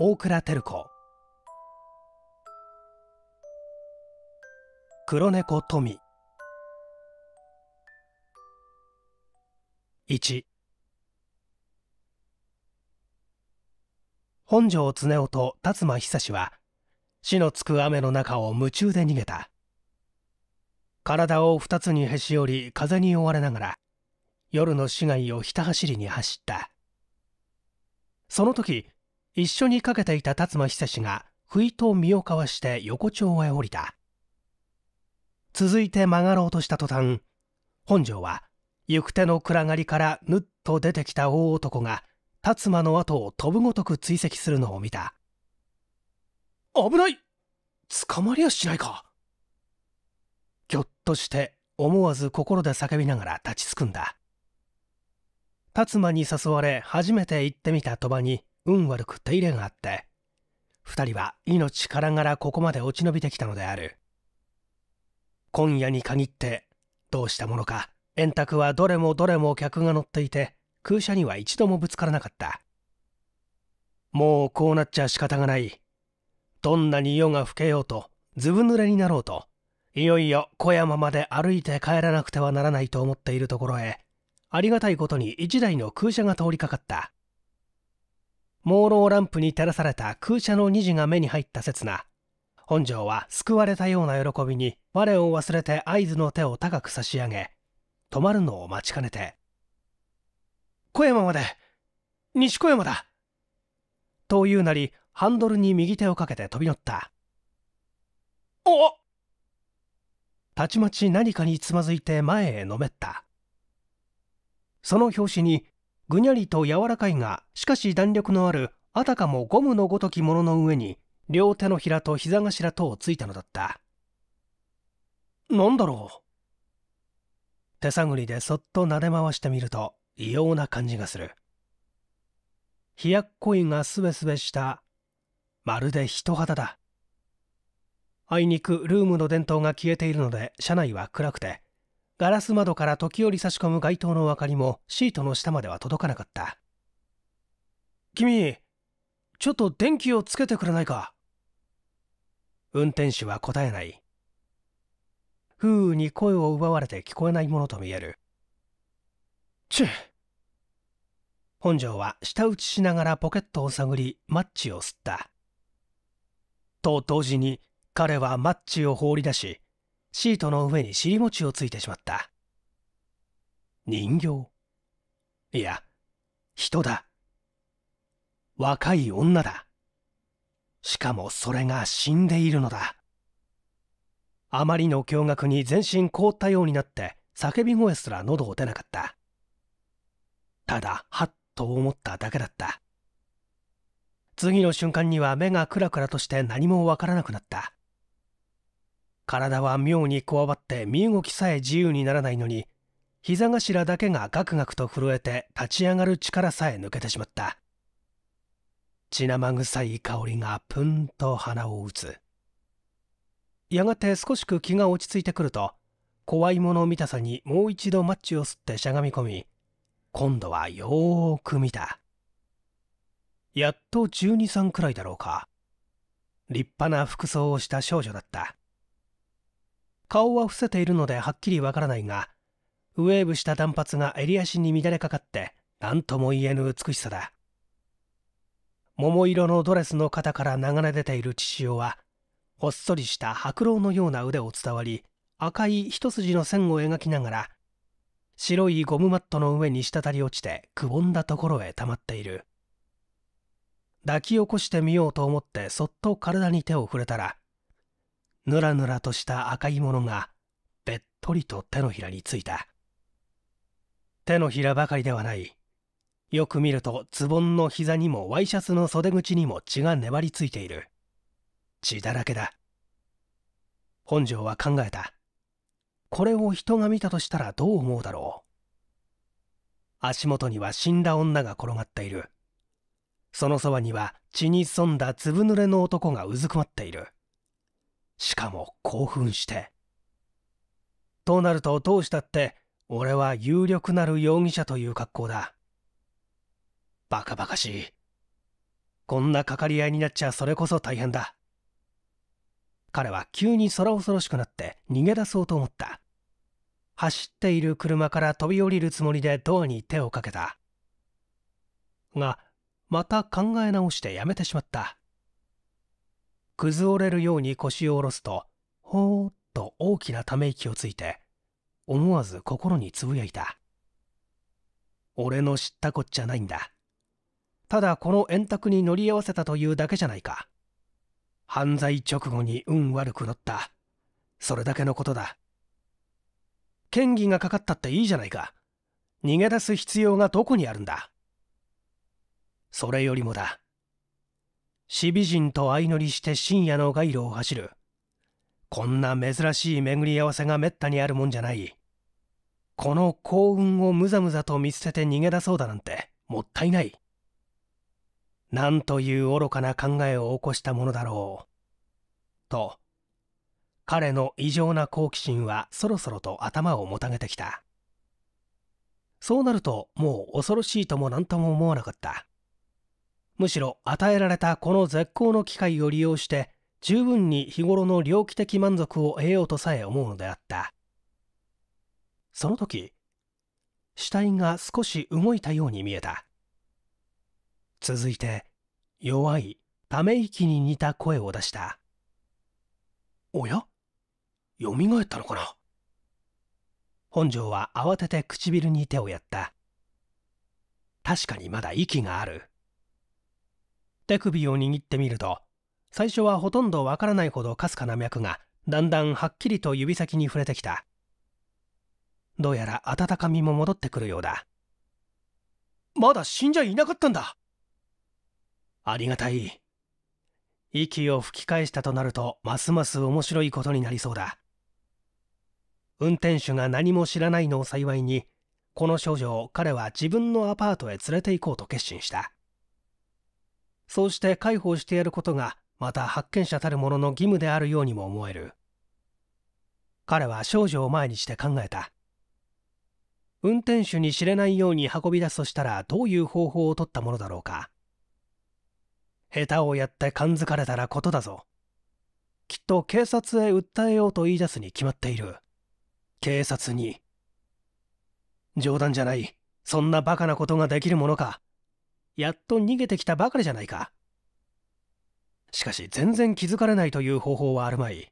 大倉照子黒猫富一本庄恒夫と辰馬久は死のつく雨の中を夢中で逃げた体を二つにへし折り風に追われながら夜の市街をひた走りに走ったその時一緒にかけていた辰馬久志が不意と身をかわして横丁へ降りた続いて曲がろうとした途端本庄は行く手の暗がりからぬっと出てきた大男が辰馬の後を飛ぶごとく追跡するのを見た危ない捕まりやしないかぎょっとして思わず心で叫びながら立ちすくんだ辰馬に誘われ初めて行ってみた鳥羽に運悪く手入れがあって2人は命からがらここまで落ち延びてきたのである今夜に限ってどうしたものか円卓はどれもどれも客が乗っていて空車には一度もぶつからなかったもうこうなっちゃ仕方がないどんなに夜が更けようとずぶ濡れになろうといよいよ小山まで歩いて帰らなくてはならないと思っているところへありがたいことに1台の空車が通りかかった朦朧ランプに照らされた空車の虹が目に入った刹那本庄は救われたような喜びに我を忘れて合図の手を高く差し上げ止まるのを待ちかねて「小山まで西小山だ!」というなりハンドルに右手をかけて飛び乗ったおたちまち何かにつまずいて前へのめったその拍子にぐにゃりと柔らかいがしかし弾力のあるあたかもゴムのごときものの上に両手のひらと膝頭とをついたのだった何だろう手探りでそっと撫で回してみると異様な感じがする冷やっこいがすべすべしたまるで人肌だあいにくルームの電灯が消えているので車内は暗くてガラス窓から時折差し込む街灯の明かりもシートの下までは届かなかった君ちょっと電気をつけてくれないか運転手は答えない風雨に声を奪われて聞こえないものと見えるチッ本庄は舌打ちしながらポケットを探りマッチを吸ったと同時に彼はマッチを放り出しシートの上に尻餅をついてしまった人形いや人だ若い女だしかもそれが死んでいるのだあまりの驚愕に全身凍ったようになって叫び声すら喉を出なかったただはっと思っただけだった次の瞬間には目がクラクラとして何もわからなくなった体は妙にこわばって身動きさえ自由にならないのに膝頭だけがガクガクと震えて立ち上がる力さえ抜けてしまった血生臭い香りがプンと鼻を打つやがて少しく気が落ち着いてくると怖いもの見たさにもう一度マッチを吸ってしゃがみ込み今度はよーく見たやっと1 2 3くらいだろうか立派な服装をした少女だった顔は伏せているのではっきりわからないがウェーブした断髪が襟足に乱れかかって何とも言えぬ美しさだ桃色のドレスの肩から流れ出ている血潮はほっそりした白狼のような腕を伝わり赤い一筋の線を描きながら白いゴムマットの上に滴り落ちてくぼんだところへ溜まっている抱き起こしてみようと思ってそっと体に手を触れたらぬらぬらとした赤いものがべっとりと手のひらについた手のひらばかりではないよく見るとズボンの膝にもワイシャツの袖口にも血が粘りついている血だらけだ本庄は考えたこれを人が見たとしたらどう思うだろう足元には死んだ女が転がっているそのそばには血に潜んだずぶ濡れの男がうずくまっているしかも興奮して。となるとどうしたって俺は有力なる容疑者という格好だ。バカバカしい。こんなかかり合いになっちゃそれこそ大変だ。彼は急に空恐ろしくなって逃げ出そうと思った。走っている車から飛び降りるつもりでドアに手をかけた。が、また考え直してやめてしまった。崩れるように腰を下ろすと、ほーっと大きなため息をついて、思わず心につぶやいた。俺の知ったこっちゃないんだ。ただこの円卓に乗り合わせたというだけじゃないか。犯罪直後に運悪くなった。それだけのことだ。嫌疑がかかったっていいじゃないか。逃げ出す必要がどこにあるんだ。それよりもだ。死美人と相乗りして深夜の街路を走るこんな珍しい巡り合わせがめったにあるもんじゃないこの幸運をむざむざと見捨てて逃げ出そうだなんてもったいないなんという愚かな考えを起こしたものだろうと彼の異常な好奇心はそろそろと頭をもたげてきたそうなるともう恐ろしいとも何とも思わなかったむしろ与えられたこの絶好の機会を利用して十分に日頃の猟奇的満足を得ようとさえ思うのであったその時死体が少し動いたように見えた続いて弱いため息に似た声を出したおやよみがえったのかな本庄は慌てて唇に手をやった確かにまだ息がある手首を握ってみると最初はほとんどわからないほどかすかな脈がだんだんはっきりと指先に触れてきたどうやら温かみも戻ってくるようだまだ死んじゃいなかったんだありがたい息を吹き返したとなるとますます面白いことになりそうだ運転手が何も知らないのを幸いにこの少女を彼は自分のアパートへ連れて行こうと決心したそうして介抱してやることがまた発見者たる者の義務であるようにも思える彼は少女を前にして考えた運転手に知れないように運び出すとしたらどういう方法を取ったものだろうか下手をやって感づかれたらことだぞきっと警察へ訴えようと言い出すに決まっている警察に冗談じゃないそんなバカなことができるものかやっと逃げてきたばかりじゃないかしかし全然気づかれないという方法はあるまい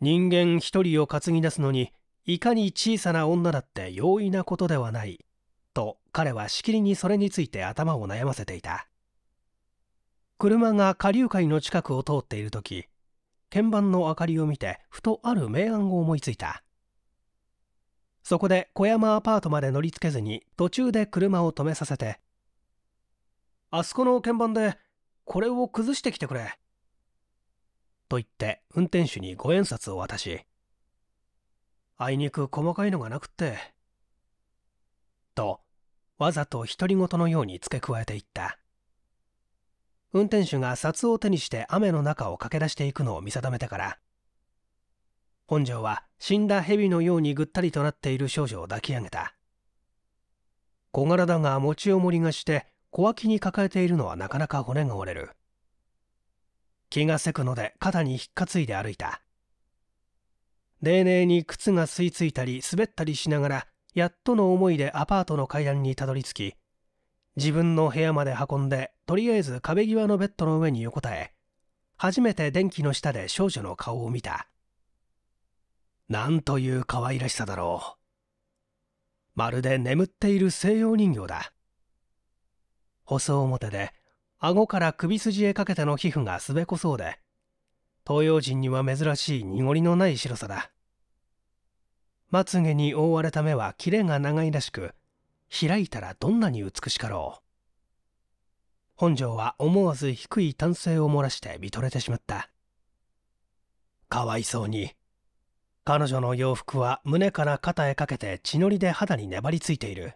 人間一人を担ぎ出すのにいかに小さな女だって容易なことではないと彼はしきりにそれについて頭を悩ませていた車が下流界の近くを通っている時鍵盤の明かりを見てふとある明暗を思いついたそこで小山アパートまで乗りつけずに途中で車を止めさせてあそこの鍵盤でこれを崩してきてくれ。と言って運転手に五円札を渡し、あいにく細かいのがなくって、と、わざと独り言のように付け加えていった。運転手が札を手にして雨の中を駆け出していくのを見定めてから、本庄は死んだ蛇のようにぐったりとなっている少女を抱き上げた。小柄だが持ち重りがして小脇に抱えているのはなかなか骨が折れる気がせくので肩に引っかついで歩いた冷寧に靴が吸い付いたり滑ったりしながらやっとの思いでアパートの階段にたどり着き自分の部屋まで運んでとりあえず壁際のベッドの上に横たえ初めて電気の下で少女の顔を見たなんという可愛らしさだろうまるで眠っている西洋人形だ細表で顎から首筋へかけての皮膚がすべこそうで東洋人には珍しい濁りのない白さだまつげに覆われた目はキレが長いらしく開いたらどんなに美しかろう本庄は思わず低い男性を漏らして見とれてしまったかわいそうに彼女の洋服は胸から肩へかけて血のりで肌に粘りついている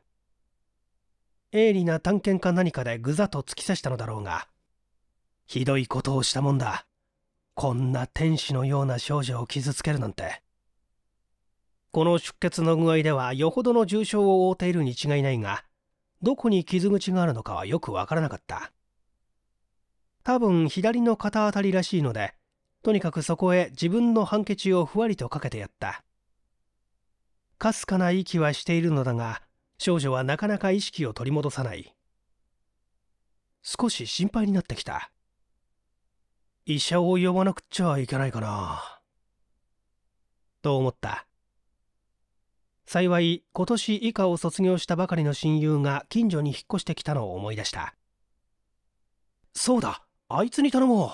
鋭利な探検か何かでぐざと突き刺したのだろうがひどいことをしたもんだこんな天使のような少女を傷つけるなんてこの出血の具合ではよほどの重傷を負うているに違いないがどこに傷口があるのかはよくわからなかった多分左の肩あたりらしいのでとにかくそこへ自分のハンケチをふわりとかけてやったかすかな息はしているのだが少女はなかなか意識を取り戻さない少し心配になってきた医者を呼ばなくちゃいけないかなと思った幸い今年以下を卒業したばかりの親友が近所に引っ越してきたのを思い出したそうだあいつに頼もう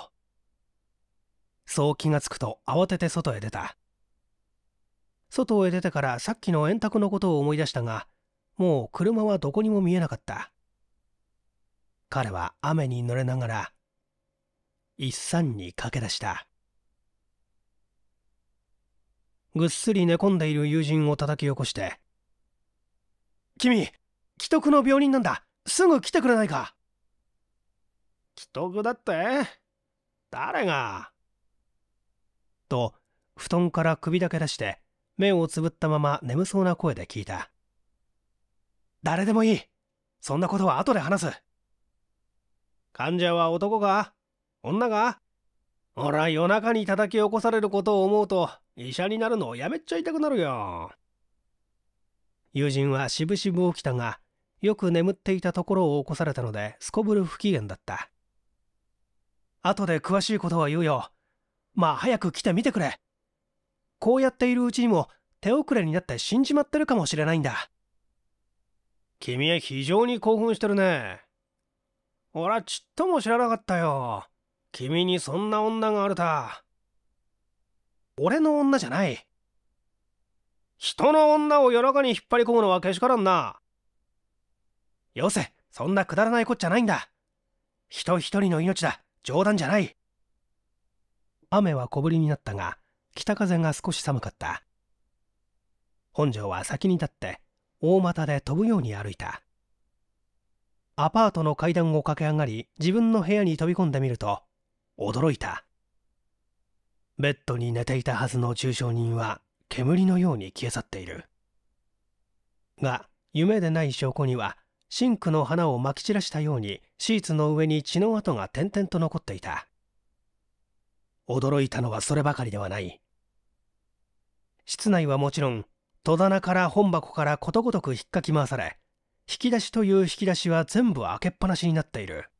そう気がつくと慌てて外へ出た外へ出てからさっきの円卓のことを思い出したがもう車はどこにも見えなかった彼は雨に濡れながら一山に駆け出したぐっすり寝込んでいる友人を叩き起こして「君既得の病人なんだすぐ来てくれないか!」既得だって誰がと布団から首だけ出して目をつぶったまま眠そうな声で聞いた誰でもいいそんなことは後で話す患者は男か女か俺は夜中に叩き起こされることを思うと医者になるのをやめちゃいたくなるよ友人はしぶしぶ起きたがよく眠っていたところを起こされたのですこぶる不機嫌だった後で詳しいことは言うよまあ早く来てみてくれこうやっているうちにも手遅れになって死んじまってるかもしれないんだ君は非常に興奮してるね。俺はちっとも知らなかったよ。君にそんな女があるた。俺の女じゃない。人の女を夜中に引っ張り込むのはけしからんな。よせ、そんなくだらないこっちゃないんだ。人一人の命だ。冗談じゃない。雨は小降りになったが、北風が少し寒かった。本庄は先に立って大股で飛ぶように歩いたアパートの階段を駆け上がり自分の部屋に飛び込んでみると驚いたベッドに寝ていたはずの重傷人は煙のように消え去っているが夢でない証拠にはシンクの花をまき散らしたようにシーツの上に血の跡が点々と残っていた驚いたのはそればかりではない室内はもちろん戸棚から本箱からことごとく引っかき回され引き出しという引き出しは全部開けっぱなしになっている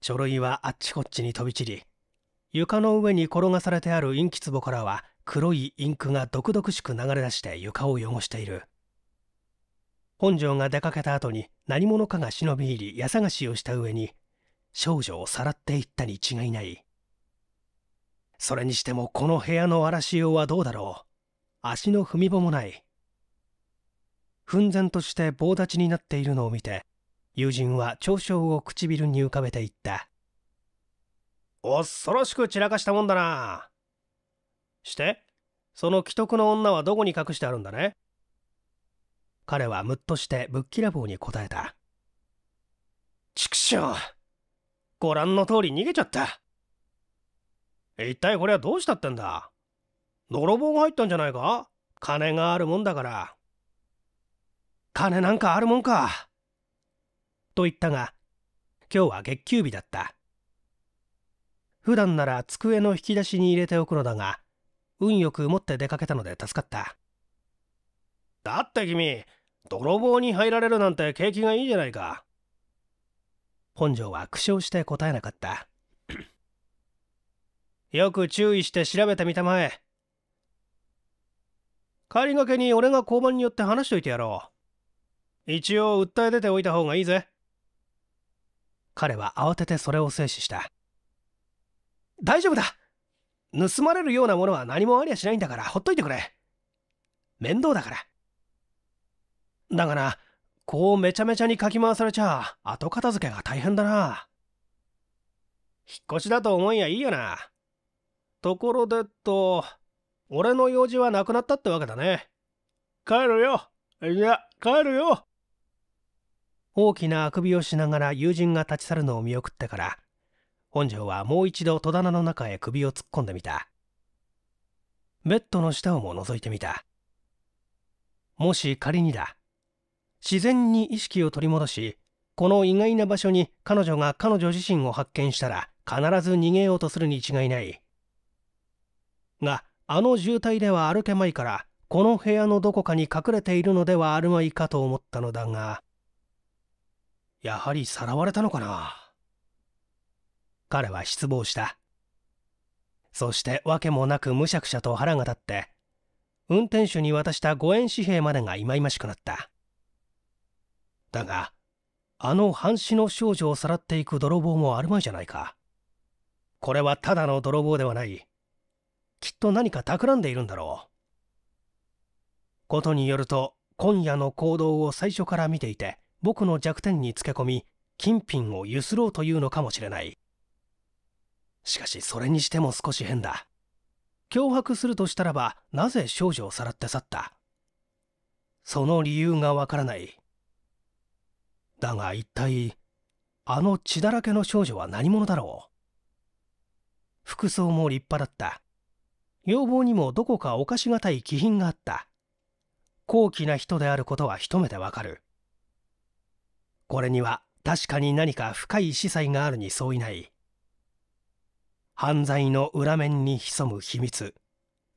書類はあっちこっちに飛び散り床の上に転がされてあるインキ壺からは黒いインクが毒々しく流れ出して床を汚している本庄が出かけた後に何者かが忍び入り家探しをした上に少女をさらっていったに違いないそれにしてもこの部屋の荒用はどうだろう足の踏み場もない奮然として棒立ちになっているのを見て友人は嘲笑を唇に浮かべていった恐ろしく散らかしたもんだなしてその既得の女はどこに隠してあるんだね彼はムッとしてぶっきらぼうに答えた畜生ご覧の通り逃げちゃった一体これはどうしたってんだ泥棒が入ったんじゃないか金があるもんだから金なんかあるもんかと言ったが今日は月給日だった普段なら机の引き出しに入れておくのだが運よく持って出かけたので助かっただって君泥棒に入られるなんて景気がいいじゃないか本庄は苦笑して答えなかったよく注意して調べてみたまえ帰りがけに俺が交番によって話しといてやろう一応訴え出ておいた方がいいぜ彼は慌ててそれを制止した大丈夫だ盗まれるようなものは何もありゃしないんだからほっといてくれ面倒だからだがなこうめちゃめちゃにかき回されちゃ後片付けが大変だな引っ越しだと思いやいいよなところでと俺の用事はなくなったってわけだね。帰るよ。いや、帰るよ。大きなあくびをしながら友人が立ち去るのを見送ってから、本庄はもう一度戸棚の中へ首を突っ込んでみた。ベッドの下をも覗いてみた。もし仮にだ、自然に意識を取り戻し、この意外な場所に彼女が彼女自身を発見したら、必ず逃げようとするに違いない。が、あの渋滞では歩けまいからこの部屋のどこかに隠れているのではあるまいかと思ったのだがやはりさらわれたのかな彼は失望したそして訳もなくむしゃくしゃと腹が立って運転手に渡した五円紙幣までが忌々しくなっただがあの半死の少女をさらっていく泥棒もあるまいじゃないかこれはただの泥棒ではないきっと何か企んでいるんだろうことによると今夜の行動を最初から見ていて僕の弱点につけ込み金品をゆすろうというのかもしれないしかしそれにしても少し変だ脅迫するとしたらばなぜ少女をさらって去ったその理由がわからないだが一体あの血だらけの少女は何者だろう服装も立派だった要望にもどこかかしがたい気品があった高貴な人であることは一目でわかるこれには確かに何か深い司祭があるに相違ない犯罪の裏面に潜む秘密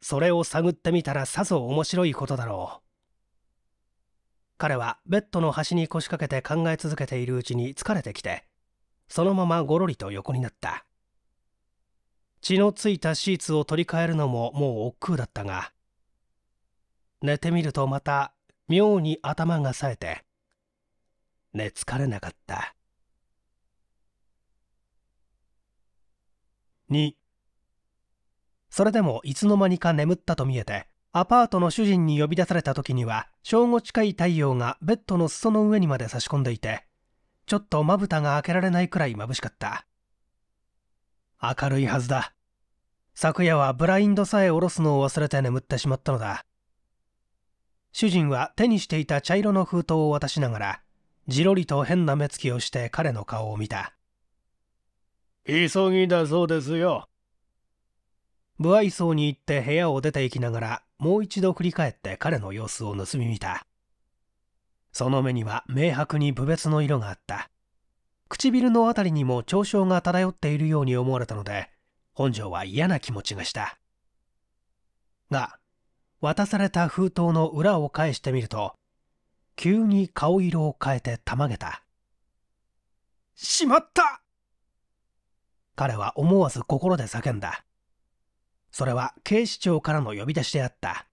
それを探ってみたらさぞ面白いことだろう彼はベッドの端に腰掛けて考え続けているうちに疲れてきてそのままごろりと横になった血のついたシーツを取り替えるのももう億劫だったが寝てみるとまた妙に頭が冴えて寝つかれなかった2それでもいつの間にか眠ったと見えてアパートの主人に呼び出された時には正午近い太陽がベッドの裾の上にまで差し込んでいてちょっとまぶたが開けられないくらい眩しかった明るいはずだ昨夜はブラインドさえ下ろすのを忘れて眠ってしまったのだ。主人は手にしていた茶色の封筒を渡しながら、じろりと変な目つきをして彼の顔を見た。急ぎだそうですよ。不愛想に言って部屋を出て行きながら、もう一度振り返って彼の様子を盗み見た。その目には明白に部別の色があった。唇のあたりにも嘲笑が漂っているように思われたので、本庄は嫌な気持ちがしたが渡された封筒の裏を返してみると急に顔色を変えてたまげた「しまった!」彼は思わず心で叫んだそれは警視庁からの呼び出しであった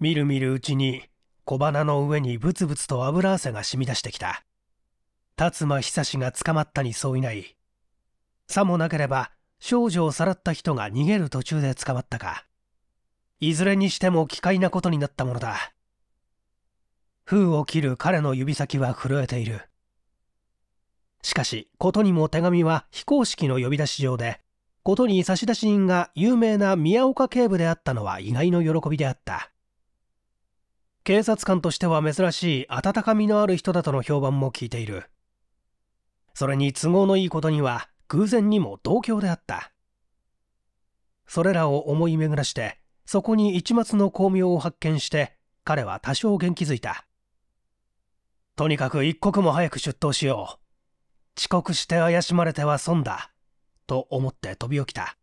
みるみるうちに小鼻の上にブツブツと油汗が染み出してきた辰馬久志が捕まったに相違ないさもなければ少女をさらった人が逃げる途中で捕まったかいずれにしても奇怪なことになったものだ封を切る彼の指先は震えているしかしことにも手紙は非公式の呼び出し状でことに差出人が有名な宮岡警部であったのは意外の喜びであった警察官としては珍しい温かみのある人だとの評判も聞いているそれに都合のいいことには偶然にも同郷であったそれらを思い巡らしてそこに一松の巧妙を発見して彼は多少元気づいたとにかく一刻も早く出頭しよう遅刻して怪しまれては損だと思って飛び起きた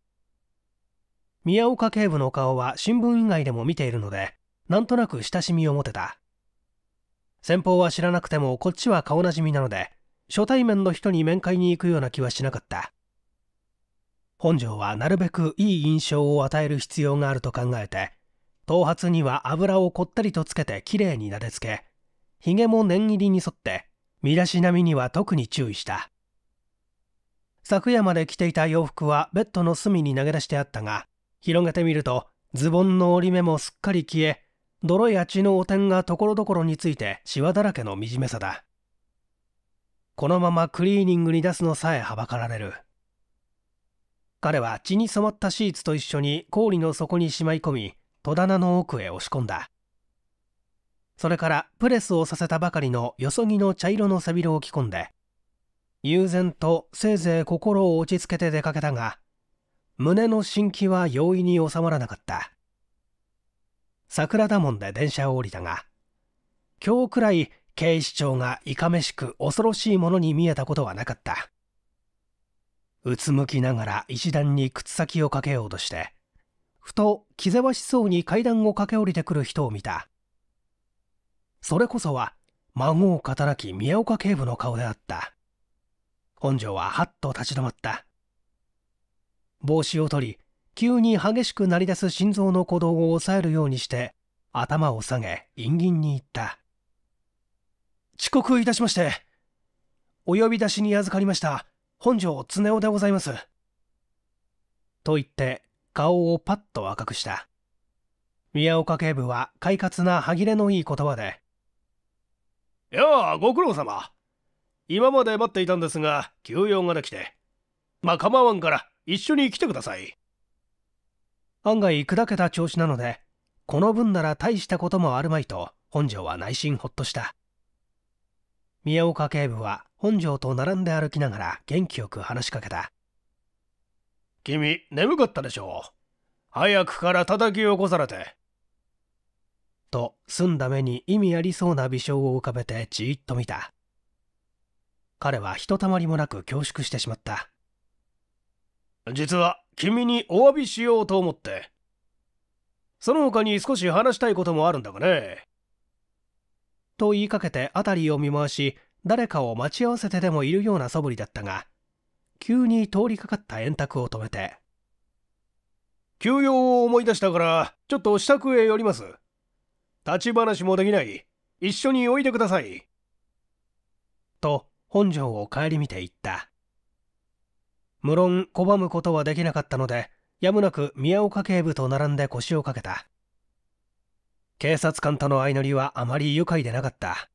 宮岡警部の顔は新聞以外でも見ているのでなんとなく親しみを持てた先方は知らなくてもこっちは顔なじみなので初対面の人に面会に行くような気はしなかった本庄はなるべくいい印象を与える必要があると考えて頭髪には油をこったりとつけてきれいになでつけひげも念入りに沿って身だしなみには特に注意した昨夜まで着ていた洋服はベッドの隅に投げ出してあったが広げてみるとズボンの折り目もすっかり消え泥や血の汚点がところどころについてシワだらけの惨めさだこのままクリーニングに出すのさえはばかられる彼は血に染まったシーツと一緒に氷の底にしまい込み戸棚の奥へ押し込んだそれからプレスをさせたばかりのよそぎの茶色の背広を着込んで悠然とせいぜい心を落ち着けて出かけたが胸の心機は容易に収まらなかった桜田門で電車を降りたが今日くらい警視庁がいかめしく恐ろしいものに見えたことはなかったうつむきながら石段に靴先をかけようとしてふと気ぜわしそうに階段を駆け下りてくる人を見たそれこそは孫を働き宮岡警部の顔であった本庄ははっと立ち止まった帽子を取り急に激しくなり出す心臓の鼓動を抑えるようにして頭を下げ陰銀に言った遅刻いたしまして。お呼び出しに預かりました、本庄常雄でございます。と言って、顔をパッと赤くした。宮岡警部は快活な歯切れのいい言葉で。やあ、ご苦労様。今まで待っていたんですが、休養ができて。まあ、構わんから、一緒に来てください。案外砕けた調子なので、この分なら大したこともあるまいと、本庄は内心ほっとした。宮岡警部は本庄と並んで歩きながら元気よく話しかけた君眠かったでしょう早くから叩き起こされてと澄んだ目に意味ありそうな微笑を浮かべてじーっと見た彼はひとたまりもなく恐縮してしまった実は君にお詫びしようと思ってその他に少し話したいこともあるんだがねと言いかけて辺りを見回し誰かを待ち合わせてでもいるような素振りだったが急に通りかかった円卓を止めて休養を思い出したからちょっと支度へ寄ります立ち話もできない一緒においでくださいと本庄を顧みて言った無論拒むことはできなかったのでやむなく宮岡警部と並んで腰をかけた警察官との相乗りはあまり愉快でなかった。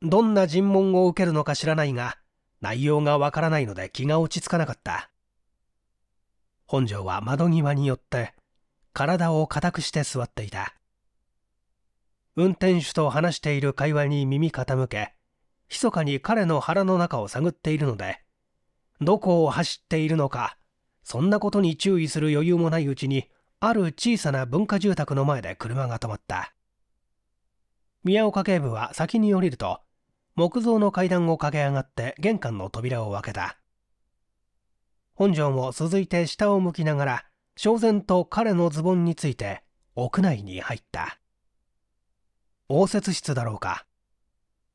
どんな尋問を受けるのか知らないが、内容がわからないので気が落ち着かなかった。本庄は窓際によって、体を固くして座っていた。運転手と話している会話に耳傾け、密かに彼の腹の中を探っているので、どこを走っているのか、そんなことに注意する余裕もないうちに、ある小さな文化住宅の前で車が止まった宮岡警部は先に降りると木造の階段を駆け上がって玄関の扉を開けた本庄も続いて下を向きながら焦然と彼のズボンについて屋内に入った応接室だろうか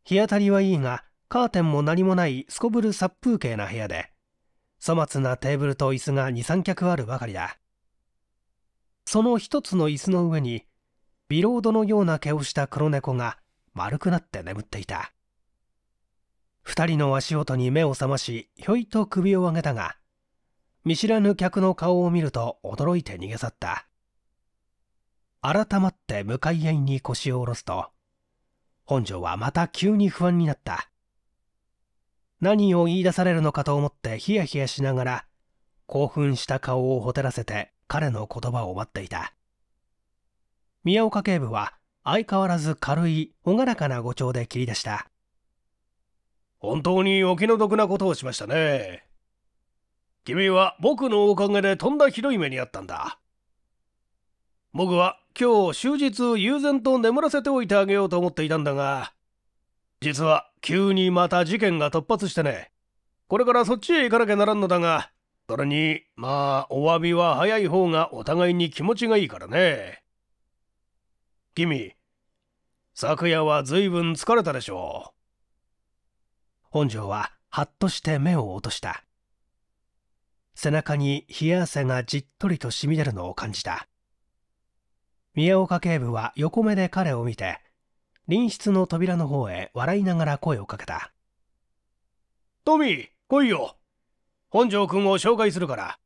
日当たりはいいがカーテンも何もないすこぶる殺風景な部屋で粗末なテーブルと椅子が23脚あるばかりだその一つの椅子の上にビロードのような毛をした黒猫が丸くなって眠っていた2人の足音に目を覚ましひょいと首を上げたが見知らぬ客の顔を見ると驚いて逃げ去った改まって向かい合いに腰を下ろすと本庄はまた急に不安になった何を言い出されるのかと思ってヒヤヒヤしながら興奮した顔をほてらせて彼の言葉を待っていた宮岡警部は相変わらず軽い朗らかな語調で切り出した本当にお気の毒なことをしましたね君は僕のおかげでとんだひどい目にあったんだ僕は今日終日悠然と眠らせておいてあげようと思っていたんだが実は急にまた事件が突発してねこれからそっちへ行かなきゃならんのだがそれに、まあ、お詫びは早い方がお互いに気持ちがいいからね。君、昨夜は随分疲れたでしょう。本庄は、はっとして目を落とした。背中に冷や汗がじっとりとしみ出るのを感じた。宮岡警部は横目で彼を見て、隣室の扉の方へ笑いながら声をかけた。トミー、来いよ本庄君を紹介するから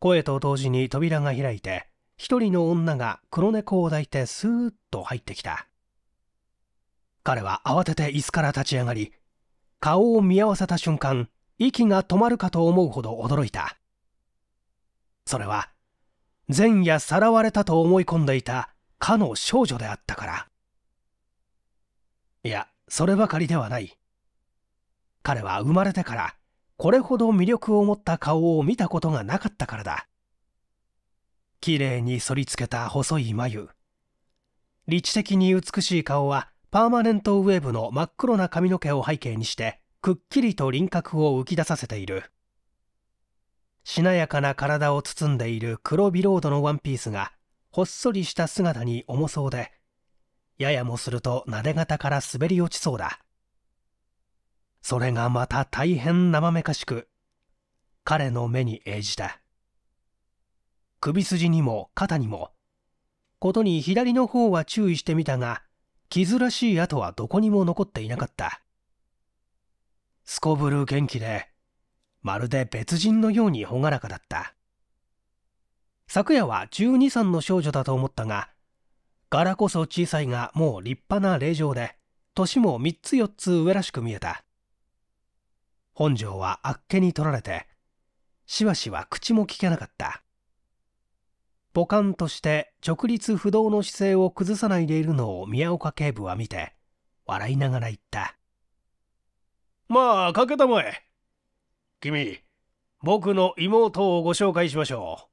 声と同時に扉が開いて一人の女が黒猫を抱いてスーッと入ってきた彼は慌てて椅子から立ち上がり顔を見合わせた瞬間息が止まるかと思うほど驚いたそれは前夜さらわれたと思い込んでいたかの少女であったからいやそればかりではない彼は生まれてからこれほど魅力を持った顔を見たことがなかったからだ綺麗に反りつけた細い眉理知的に美しい顔はパーマネントウェーブの真っ黒な髪の毛を背景にしてくっきりと輪郭を浮き出させているしなやかな体を包んでいる黒ビロードのワンピースがほっそりした姿に重そうでややもするとなで肩から滑り落ちそうだそれがまた大変まめかしく彼の目に映じた首筋にも肩にもことに左の方は注意してみたが傷らしい跡はどこにも残っていなかったすこぶる元気でまるで別人のように朗らかだった昨夜は1 2歳の少女だと思ったが柄こそ小さいがもう立派な霊場で年も3つ4つ上らしく見えた本庄はあっけに取られてしばしば口も聞けなかったポカンとして直立不動の姿勢を崩さないでいるのを宮岡警部は見て笑いながら言ったまあかけたまえ君僕の妹をご紹介しましょ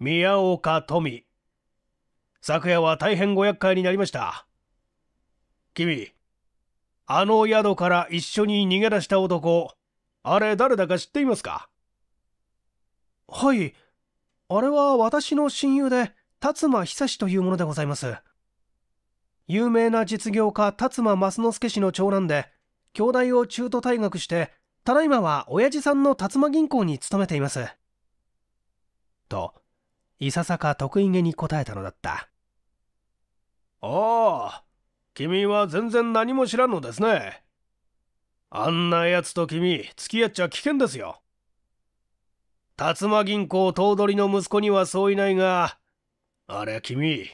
う宮岡富昨夜は大変ご厄介になりました君あの宿から一緒に逃げ出した男、あれ誰だか知っていますかはい。あれは私の親友で、辰馬久志というものでございます。有名な実業家辰馬正之助氏の長男で、兄弟を中途退学して、ただいまは親父さんの辰馬銀行に勤めています。と、いささか得意げに答えたのだった。ああ、君は全然何も知らんのですね。あんな奴と君、付き合っちゃ危険ですよ。辰馬銀行頭取の息子にはそういないが、あれ君、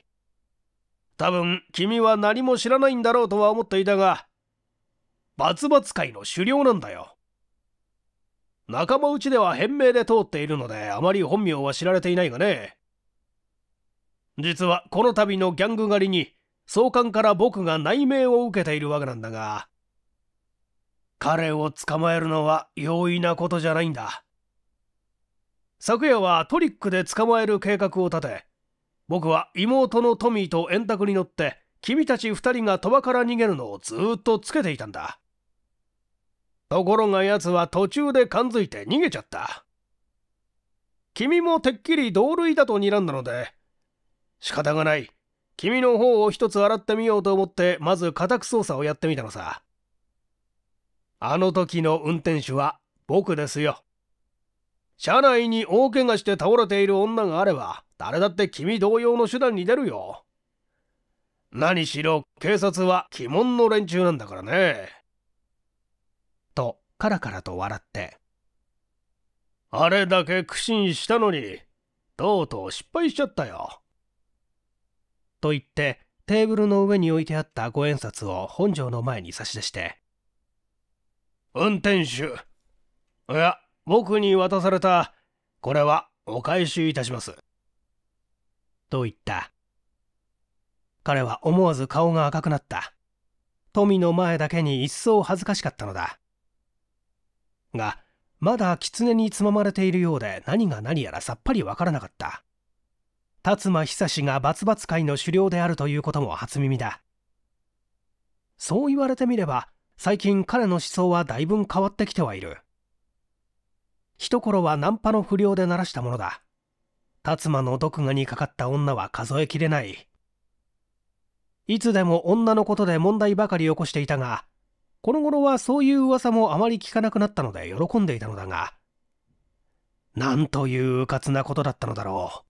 多分君は何も知らないんだろうとは思っていたが、バツバツ界の狩猟なんだよ。仲間内では変名で通っているので、あまり本名は知られていないがね。実はこの度のギャング狩りに、総監から僕が内命を受けているわけなんだが、彼を捕まえるのは容易なことじゃないんだ。昨夜はトリックで捕まえる計画を立て、僕は妹のトミーと円卓に乗って、君たち2人が鳥羽から逃げるのをずっとつけていたんだ。ところが奴は途中で感づいて逃げちゃった。君もてっきり同類だと睨んだので、仕方がない。君の方を一つ洗ってみようと思ってまず家宅捜査をやってみたのさあの時の運転手は僕ですよ車内に大怪我して倒れている女があれば誰だって君同様の手段に出るよ何しろ警察は鬼門の連中なんだからねとカラカラと笑ってあれだけ苦心したのにとうとう失敗しちゃったよと言ってテーブルの上に置いてあった五円札を本庄の前に差し出して運転手いや僕に渡されたこれはお返しいたしますと言った彼は思わず顔が赤くなった富の前だけに一層恥ずかしかったのだがまだ狐につままれているようで何が何やらさっぱりわからなかった辰馬久志がバツバツ界の首領であるということも初耳だそう言われてみれば最近彼の思想はだいぶ変わってきてはいる一頃はナンパの不良で鳴らしたものだ辰馬の毒牙にかかった女は数えきれないいつでも女のことで問題ばかり起こしていたがこの頃はそういう噂もあまり聞かなくなったので喜んでいたのだがなんといううかつなことだったのだろう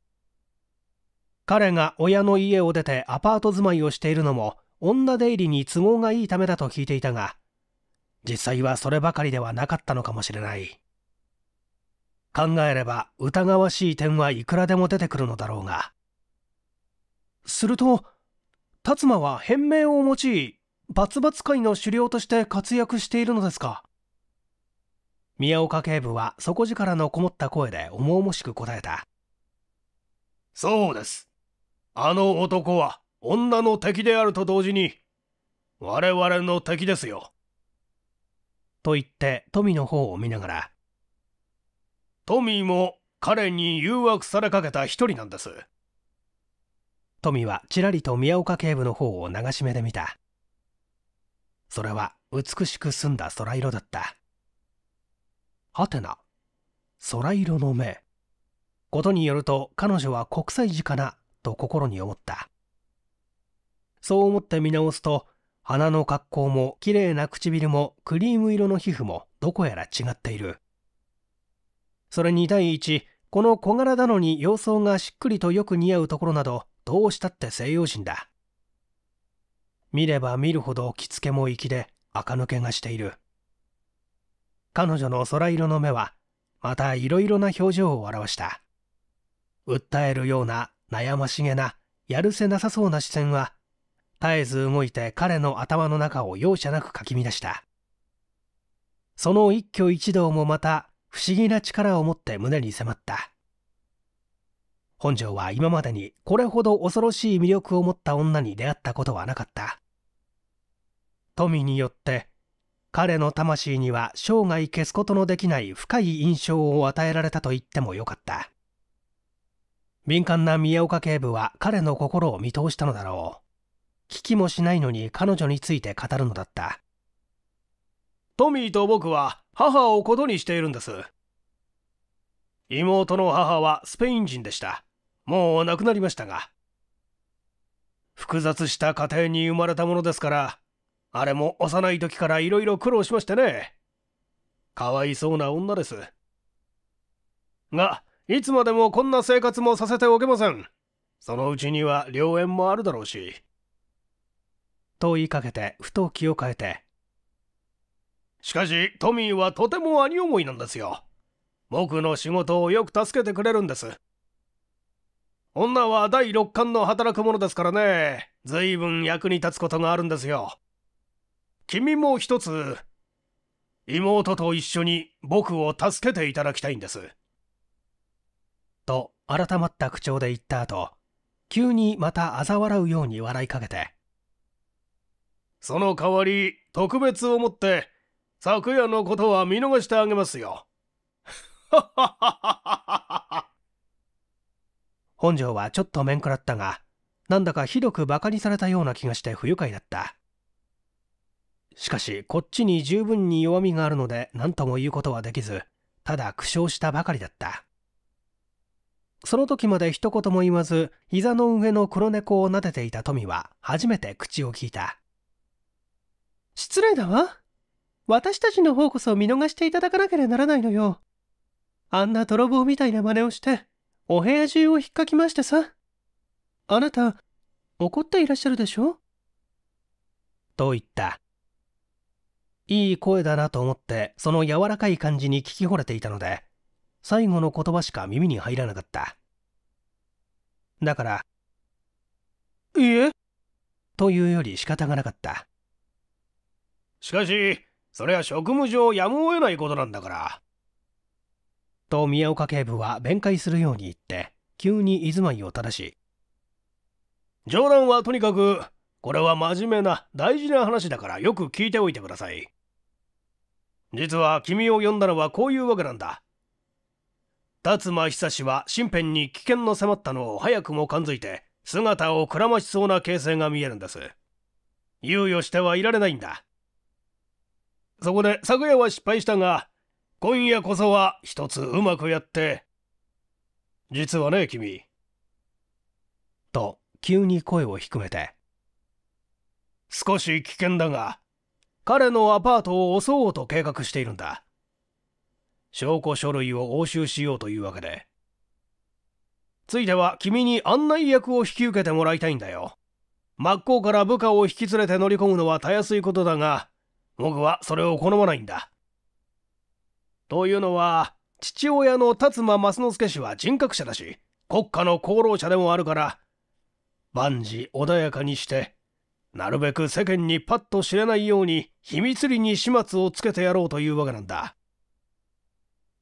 彼が親の家を出てアパート住まいをしているのも女出入りに都合がいいためだと聞いていたが実際はそればかりではなかったのかもしれない考えれば疑わしい点はいくらでも出てくるのだろうがすると達馬は変名を用いバツバツ界の首領として活躍しているのですか宮岡警部は底力のこもった声で重々しく答えたそうですあの男は女の敵であると同時に我々の敵ですよ。と言って富の方を見ながら富も彼に誘惑されかけた一人なんです富はちらりと宮岡警部の方を流し目で見たそれは美しく澄んだ空色だったはてな空色の目ことによると彼女は国際寺かなと心に思った。そう思って見直すと、鼻の格好も綺麗な唇もクリーム色の皮膚もどこやら違っている。それに第一、この小柄なのに様相がしっくりとよく似合うところなど、どうしたって西洋人だ。見れば見るほど着付けも粋で、垢抜けがしている。彼女の空色の目は、またいろいろな表情を表した。訴えるような悩ましげな、やるせなさそうな視線は、絶えず動いて彼の頭の中を容赦なくかき乱した。その一挙一動もまた、不思議な力を持って胸に迫った。本庄は今までにこれほど恐ろしい魅力を持った女に出会ったことはなかった。富によって彼の魂には生涯消すことのできない深い印象を与えられたと言ってもよかった。敏感な宮岡警部は彼の心を見通したのだろう。聞きもしないのに彼女について語るのだった。トミーと僕は母をことにしているんです。妹の母はスペイン人でした。もう亡くなりましたが。複雑した家庭に生まれたものですから、あれも幼い時からいろいろ苦労しましてね。かわいそうな女です。が、いつまでもこんな生活もさせておけません。そのうちには良縁もあるだろうし。と言いかけて、ふと気を変えて。しかし、トミーはとても兄思いなんですよ。僕の仕事をよく助けてくれるんです。女は第六感の働くものですからね、ずいぶん役に立つことがあるんですよ。君も一つ、妹と一緒に僕を助けていただきたいんです。と改まった口調で言った後、急にまた嘲笑うように笑いかけて、その代わり、特別をもって、昨夜のことは見逃してあげますよ。本庄はちょっと面食らったが、なんだかひどく馬鹿にされたような気がして不愉快だった。しかし、こっちに十分に弱みがあるので、何とも言うことはできず、ただ苦笑したばかりだった。その時まで一言も言わず、膝の上の黒猫を撫でていた富は、初めて口を聞いた。失礼だわ。私たちの方こそ見逃していただかなければならないのよ。あんな泥棒みたいな真似をして、お部屋中を引っかきましてさ。あなた、怒っていらっしゃるでしょと言った。いい声だなと思って、その柔らかい感じに聞き惚れていたので、最後の言葉しか耳に入らなかった。だから、いいえというより仕方がなかった。しかし、それは職務上やむを得ないことなんだから。と宮岡警部は弁解するように言って、急に居住まいを正し、冗談はとにかく、これは真面目な大事な話だからよく聞いておいてください。実は君を呼んだのはこういうわけなんだ。辰馬久志は身辺に危険の迫ったのを早くも感づいて姿をくらましそうな形勢が見えるんです猶予してはいられないんだそこで昨夜は失敗したが今夜こそは一つうまくやって実はね君と急に声を低めて少し危険だが彼のアパートを襲おうと計画しているんだ証拠書類を押収しようというわけで。ついては君に案内役を引き受けてもらいたいんだよ。真っ向から部下を引き連れて乗り込むのはたやすいことだが、僕はそれを好まないんだ。というのは、父親の辰馬益之助氏は人格者だし、国家の功労者でもあるから、万事穏やかにして、なるべく世間にパッと知れないように秘密裏に始末をつけてやろうというわけなんだ。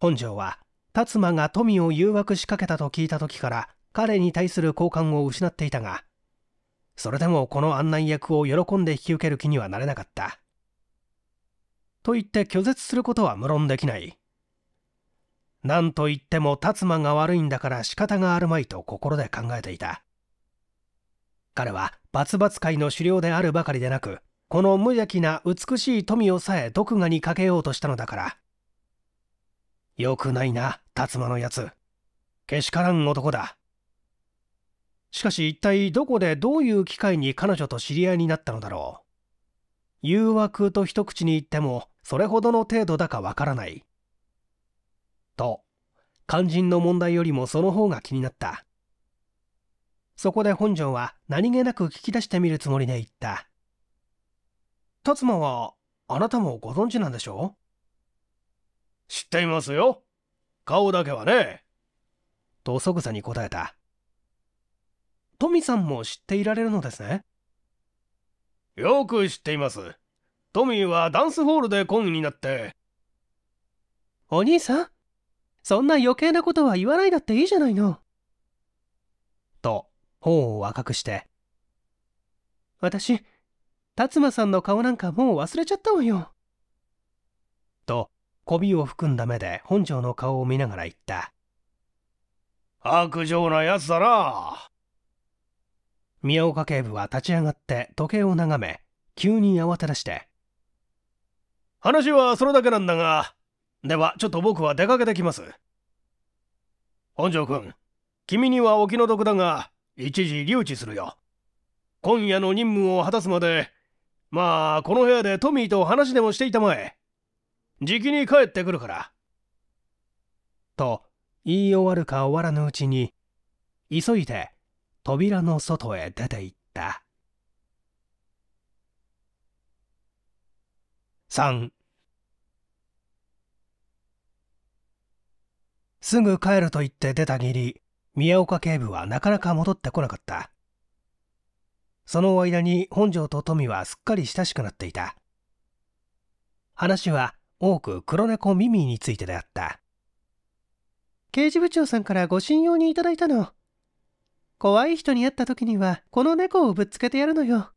本庄は達馬が富を誘惑しかけたと聞いた時から彼に対する好感を失っていたがそれでもこの案内役を喜んで引き受ける気にはなれなかったと言って拒絶することは無論できない何と言っても達馬が悪いんだから仕方があるまいと心で考えていた彼はバツバツ界の狩猟であるばかりでなくこの無邪気な美しい富をさえ毒牙にかけようとしたのだからよくないな、辰馬のやつ。けしからん男だ。しかし一体どこでどういう機会に彼女と知り合いになったのだろう。誘惑と一口に言っても、それほどの程度だかわからない。と、肝心の問題よりもその方が気になった。そこで本庄は何気なく聞き出してみるつもりで言った。辰馬はあなたもご存知なんでしょう知っていますよ。顔だけはね。と即座に答えた。トミさんも知っていられるのですね。よく知っています。トミーはダンスホールで懇意になって。お兄さん、そんな余計なことは言わないだっていいじゃないの。と、頬を若くして。私、達馬さんの顔なんかもう忘れちゃったわよ。と、媚びを含んだ目で本庄の顔を見ながら言った。悪情なやつだな。宮岡警部は立ち上がって時計を眺め、急に慌て出して。話はそれだけなんだが、ではちょっと僕は出かけてきます。本庄君、君にはお気の毒だが、一時留置するよ。今夜の任務を果たすまで、まあ、この部屋でトミーと話でもしていたまえ。じきに帰ってくるから。と言い終わるか終わらぬうちに急いで扉の外へ出て行った三すぐ帰ると言って出たぎり宮岡警部はなかなか戻ってこなかったその間に本庄と富はすっかり親しくなっていた話は多く黒猫ミミィについてであった刑事部長さんからご信用にいただいたの怖い人に会った時にはこの猫をぶっつけてやるのよ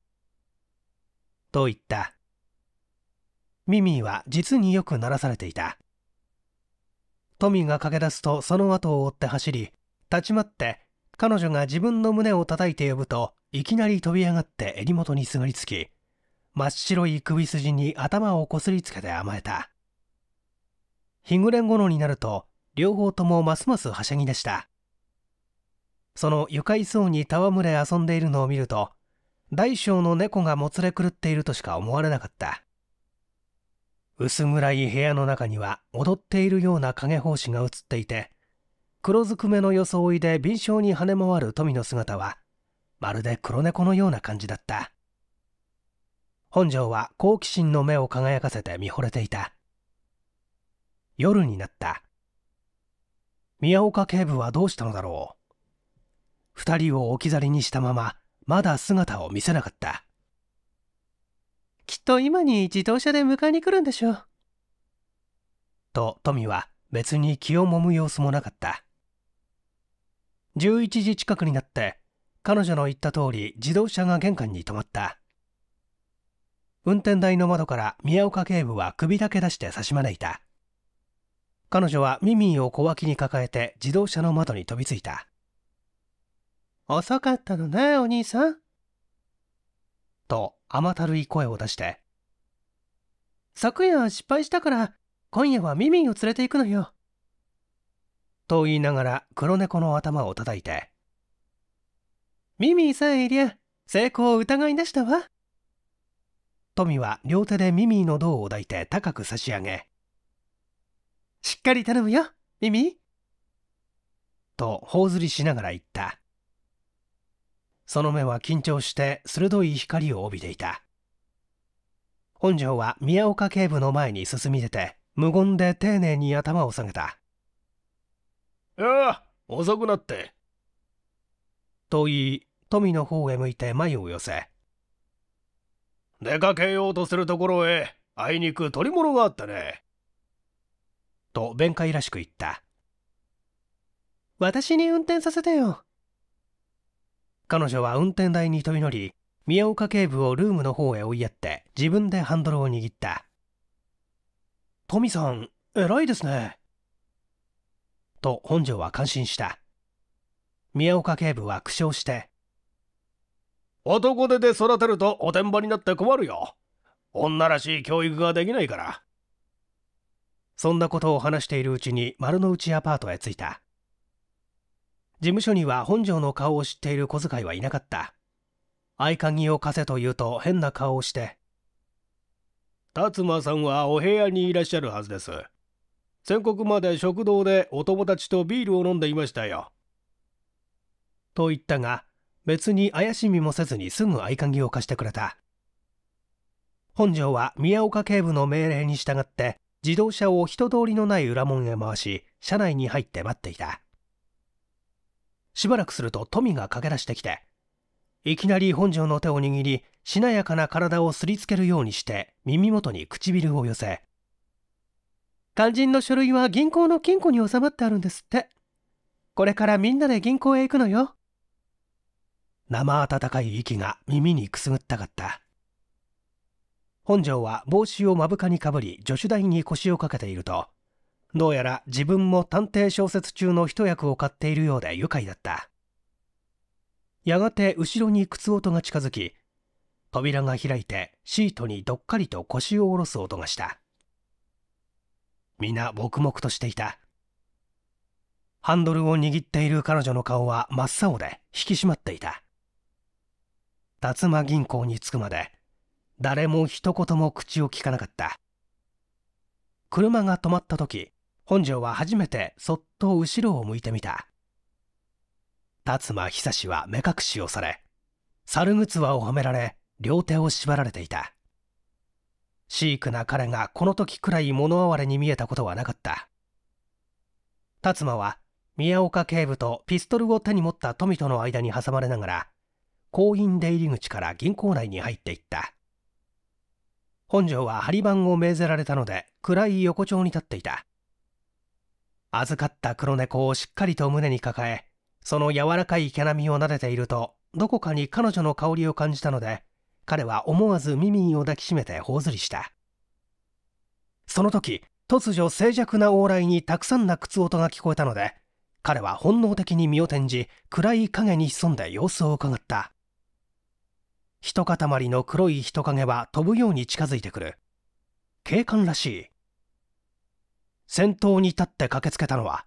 と言ったミミィは実によく鳴らされていたトミーが駆け出すとその後を追って走り立ち回って彼女が自分の胸を叩いて呼ぶといきなり飛び上がって襟元にすがりつき真っ白い首筋に頭をこすりつけて甘えた日暮れ頃になると両方ともますますはしゃぎでしたその愉快そうに戯れ遊んでいるのを見ると大小の猫がもつれ狂っているとしか思われなかった薄暗い部屋の中には踊っているような影法師が映っていて黒ずくめの装いで敏捷に跳ね回る富の姿はまるで黒猫のような感じだった本庄は好奇心の目を輝かせて見惚れていた夜になった宮岡警部はどうしたのだろう二人を置き去りにしたまままだ姿を見せなかったきっと今に自動車で迎えに来るんでしょうと富は別に気を揉む様子もなかった11時近くになって彼女の言った通り自動車が玄関に止まった運転台の窓から宮岡警部は首だけ出して差し招いた彼女はミミーを小脇に抱えて自動車の窓に飛びついた遅かったのねお兄さんと甘たるい声を出して昨夜失敗したから今夜はミミンを連れて行くのよと言いながら黒猫の頭を叩いてミミンさえいりゃ成功を疑い出したわ富は両手でミミの胴を抱いて高く差し上げ、しっかり頼むよ、ミミと、頬ずりしながら言った。その目は緊張して鋭い光を帯びていた。本庄は宮岡警部の前に進み出て、無言で丁寧に頭を下げた。ああ、遅くなって。と言い、富の方へ向いて眉を寄せ、出かけようとするところへあいにく取り物があったね。と弁解らしく言った。私に運転させてよ。彼女は運転台に飛び乗り、宮岡警部をルームの方へ追いやって自分でハンドルを握った。トミさん、偉いですね。と本庄は感心した。宮岡警部は苦笑して、男手で育てるとおてんばになって困るよ。女らしい教育ができないから。そんなことを話しているうちに丸の内アパートへ着いた。事務所には本庄の顔を知っている小遣いはいなかった。合鍵を貸せと言うと変な顔をして。辰馬さんはお部屋にいらっしゃるはずです。全国まで食堂でお友達とビールを飲んでいましたよ。と言ったが、別に怪しみもせずにすぐ合鍵を貸してくれた本庄は宮岡警部の命令に従って自動車を人通りのない裏門へ回し車内に入って待っていたしばらくすると富が駆け出してきていきなり本庄の手を握りしなやかな体をすりつけるようにして耳元に唇を寄せ肝心の書類は銀行の金庫に収まってあるんですってこれからみんなで銀行へ行くのよ生温かい息が耳にくすぐったかった本庄は帽子を目深にかぶり助手台に腰をかけているとどうやら自分も探偵小説中の一役を買っているようで愉快だったやがて後ろに靴音が近づき扉が開いてシートにどっかりと腰を下ろす音がした皆黙々としていたハンドルを握っている彼女の顔は真っ青で引き締まっていた辰馬銀行に着くまで誰も一言も口を聞かなかった車が止まった時本庄は初めてそっと後ろを向いてみた辰馬久志は目隠しをされ猿靴輪をはめられ両手を縛られていたシークな彼がこの時くらい物哀れに見えたことはなかった辰馬は宮岡警部とピストルを手に持った富との間に挟まれながら行員出入り口から銀行内に入っていった本庄は張りを命ぜられたので暗い横丁に立っていた預かった黒猫をしっかりと胸に抱えその柔らかい毛並みを撫でているとどこかに彼女の香りを感じたので彼は思わず耳を抱きしめて頬ずりしたその時突如静寂な往来にたくさんな靴音が聞こえたので彼は本能的に身を転じ暗い影に潜んで様子をうかがった一塊の黒い人影は飛ぶように近づいてくる警官らしい先頭に立って駆けつけたのは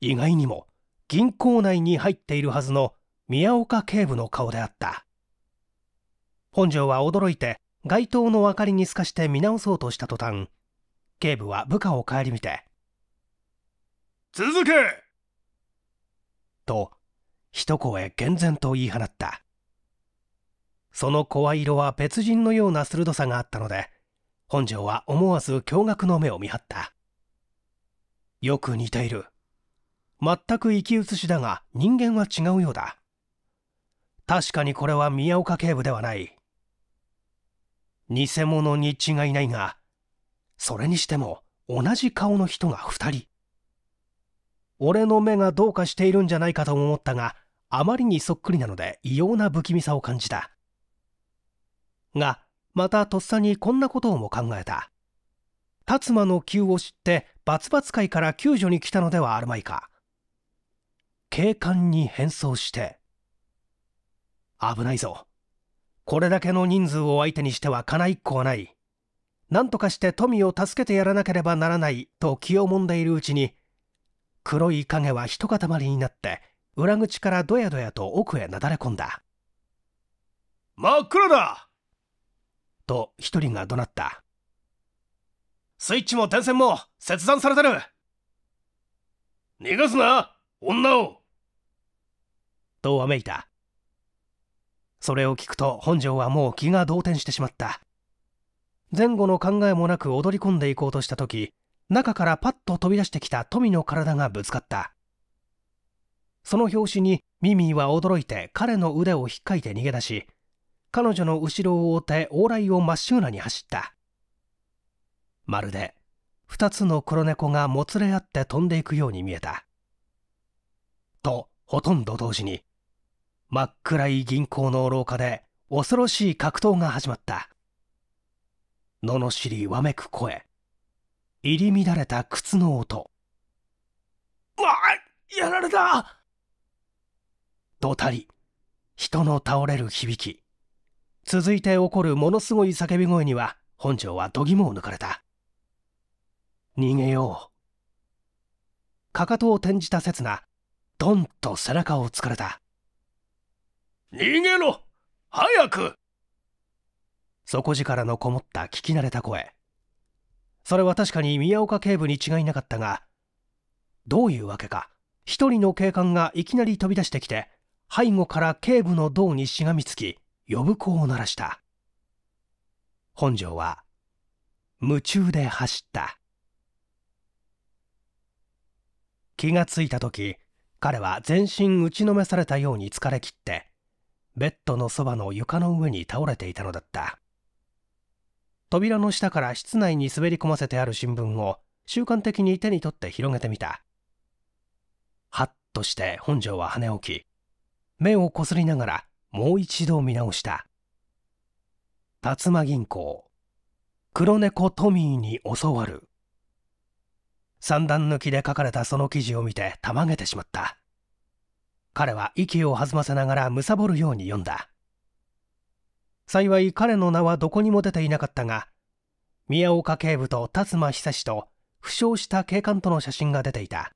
意外にも銀行内に入っているはずの宮岡警部の顔であった本庄は驚いて街灯の明かりに透かして見直そうとした途端警部は部下を顧みて「続け!」と一声厳然と言い放ったその声色は別人のような鋭さがあったので本庄は思わず驚愕の目を見張ったよく似ている全く生き写しだが人間は違うようだ確かにこれは宮岡警部ではない偽物に違いないがそれにしても同じ顔の人が2人俺の目がどうかしているんじゃないかと思ったがあまりにそっくりなので異様な不気味さを感じたがまたとっさにこんなことをも考えた辰馬の急を知ってバツバツ会から救助に来たのではあるまいか警官に変装して危ないぞこれだけの人数を相手にしてはかないっこはない何とかして富を助けてやらなければならないと気をもんでいるうちに黒い影は一塊になって裏口からどやどやと奥へなだれ込んだ真っ暗だと一人が怒鳴った。スイッチも電線も切断されてる逃がすな女をとわめいた。それを聞くと本庄はもう気が動転してしまった。前後の考えもなく踊り込んでいこうとした時、中からパッと飛び出してきた富の体がぶつかった。その拍子にミミィは驚いて彼の腕をひっかいて逃げ出し、彼女の後ろを追って往来を真っ白らに走ったまるで2つの黒猫がもつれ合って飛んでいくように見えたとほとんど同時に真っ暗い銀行の廊下で恐ろしい格闘が始まった罵りわめく声入り乱れた靴の音まあやられたとたり人の倒れる響き続いて起こるものすごい叫び声には本庄は度肝を抜かれた逃げようかかとを転じた刹那ドンと背中を突かれた逃げろ早く底力のこもった聞き慣れた声それは確かに宮岡警部に違いなかったがどういうわけか一人の警官がいきなり飛び出してきて背後から警部の胴にしがみつき呼ぶ子を鳴らした本庄は夢中で走った気がついた時彼は全身打ちのめされたように疲れきってベッドのそばの床の上に倒れていたのだった扉の下から室内に滑り込ませてある新聞を習慣的に手に取って広げてみたはっとして本庄は跳ね起き目をこすりながらもう一度見直した辰馬銀行黒猫トミーに教わる三段抜きで書かれたその記事を見てたまげてしまった彼は息を弾ませながら貪るように読んだ幸い彼の名はどこにも出ていなかったが宮岡警部と辰馬久志と負傷した警官との写真が出ていた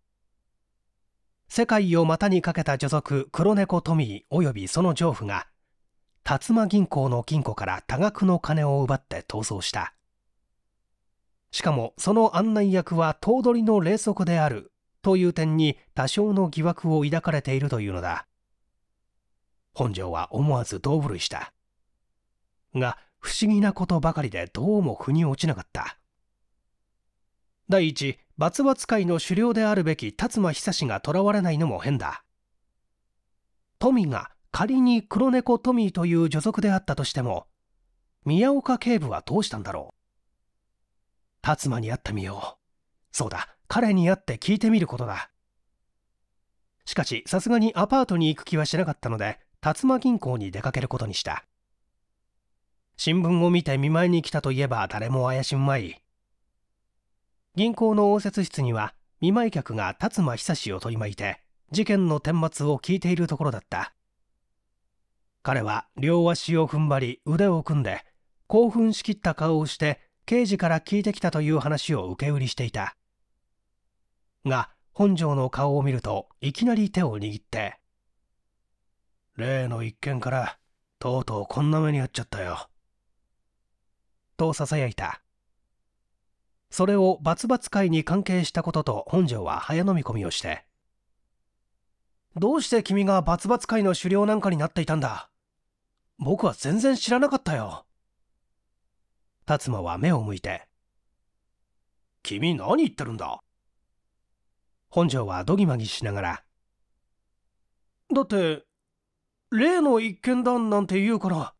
世界を股にかけた女族黒猫トミー及びその丈夫が辰馬銀行の金庫から多額の金を奪って逃走したしかもその案内役は頭取の霊則であるという点に多少の疑惑を抱かれているというのだ本庄は思わず胴震いしたが不思議なことばかりでどうも腑に落ちなかった第一罰罰界の首領であるべき辰馬久志が囚われないのも変だトミが仮に黒猫トミーという助族であったとしても宮岡警部はどうしたんだろう辰馬に会ってみようそうだ彼に会って聞いてみることだしかしさすがにアパートに行く気はしなかったので辰馬銀行に出かけることにした新聞を見て見舞いに来たといえば誰も怪しむまい銀行の応接室には見舞い客が辰馬久志を取り巻いて事件の顛末を聞いているところだった彼は両足を踏ん張り腕を組んで興奮しきった顔をして刑事から聞いてきたという話を受け売りしていたが本庄の顔を見るといきなり手を握って例の一件からとうとうこんな目に遭っちゃったよとささやいたそれをバツバツ会に関係したことと本庄は早飲み込みをして、どうして君がバツバツ会の狩猟なんかになっていたんだ僕は全然知らなかったよ。達馬は目を向いて、君何言ってるんだ本庄はどぎまぎしながら、だって、例の一件だなんて言うから、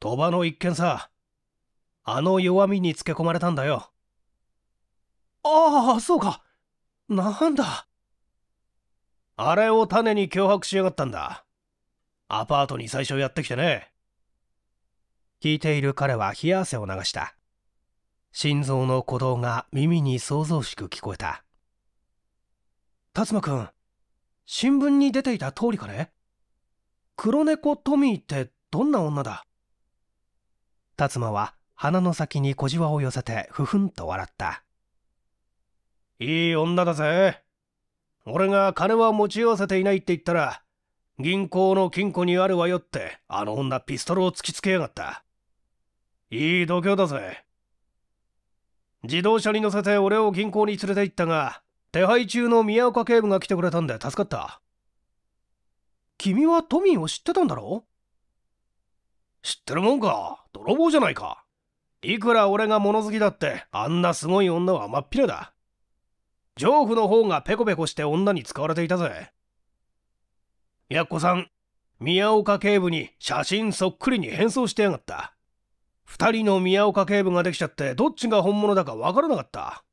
鳥羽の一件さ。あの弱みにつけ込まれたんだよああそうかなんだあれを種に脅迫しやがったんだアパートに最初やってきてね聞いている彼は冷や汗を流した心臓の鼓動が耳に騒々しく聞こえた辰馬君新聞に出ていた通りかね黒猫トミーってどんな女だ辰馬は鼻の先に小じわを寄せてふふんと笑った。いい女だぜ。俺が金は持ち合わせていないって言ったら、銀行の金庫にあるわよって、あの女ピストルを突きつけやがった。いい度胸だぜ。自動車に乗せて俺を銀行に連れて行ったが、手配中の宮岡警部が来てくれたんで助かった。君はトミーを知ってたんだろ知ってるもんか泥棒じゃないか。いくら俺が物好きだってあんなすごい女はまっぴらだ丈夫の方がペコペコして女に使われていたぜやっこさん宮岡警部に写真そっくりに変装してやがった2人の宮岡警部ができちゃってどっちが本物だか分からなかった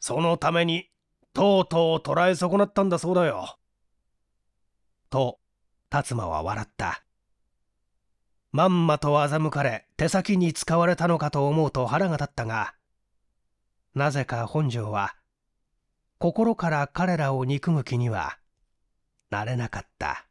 そのためにとうとう捕らえ損なったんだそうだよと達馬は笑ったまんまと欺かれ手先に使われたのかと思うと腹が立ったがなぜか本庄は心から彼らを憎む気にはなれなかった。